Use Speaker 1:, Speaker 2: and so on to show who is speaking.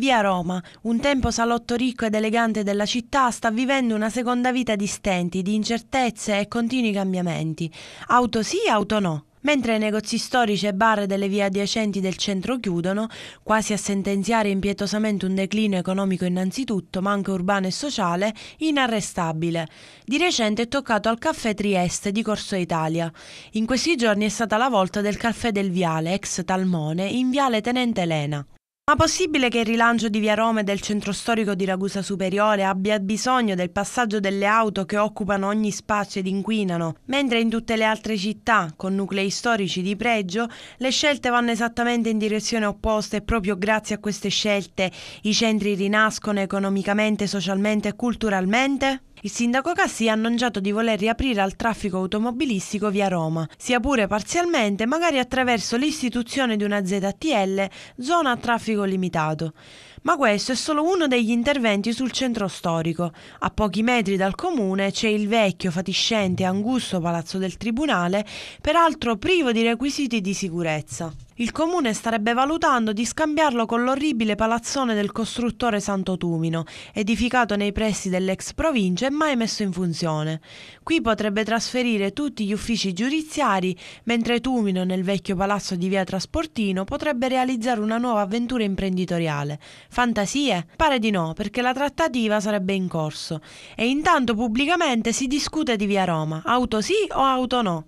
Speaker 1: Via Roma, un tempo salotto ricco ed elegante della città, sta vivendo una seconda vita di stenti, di incertezze e continui cambiamenti. Auto sì, auto no. Mentre i negozi storici e bar delle vie adiacenti del centro chiudono, quasi a sentenziare impietosamente un declino economico innanzitutto, ma anche urbano e sociale, inarrestabile. Di recente è toccato al caffè Trieste di Corso Italia. In questi giorni è stata la volta del caffè del Viale, ex Talmone, in Viale Tenente Elena. Ma possibile che il rilancio di Via Roma e del centro storico di Ragusa Superiore abbia bisogno del passaggio delle auto che occupano ogni spazio ed inquinano, mentre in tutte le altre città, con nuclei storici di pregio, le scelte vanno esattamente in direzione opposta e proprio grazie a queste scelte i centri rinascono economicamente, socialmente e culturalmente? Il sindaco Cassi ha annunciato di voler riaprire al traffico automobilistico via Roma, sia pure parzialmente, magari attraverso l'istituzione di una ZTL, zona a traffico limitato. Ma questo è solo uno degli interventi sul centro storico. A pochi metri dal comune c'è il vecchio, fatiscente e angusto palazzo del Tribunale, peraltro privo di requisiti di sicurezza. Il comune starebbe valutando di scambiarlo con l'orribile palazzone del costruttore Santo Tumino, edificato nei pressi dell'ex provincia e mai messo in funzione. Qui potrebbe trasferire tutti gli uffici giudiziari, mentre Tumino, nel vecchio palazzo di via Trasportino, potrebbe realizzare una nuova avventura imprenditoriale. Fantasie? Pare di no, perché la trattativa sarebbe in corso. E intanto pubblicamente si discute di via Roma, auto sì o auto no?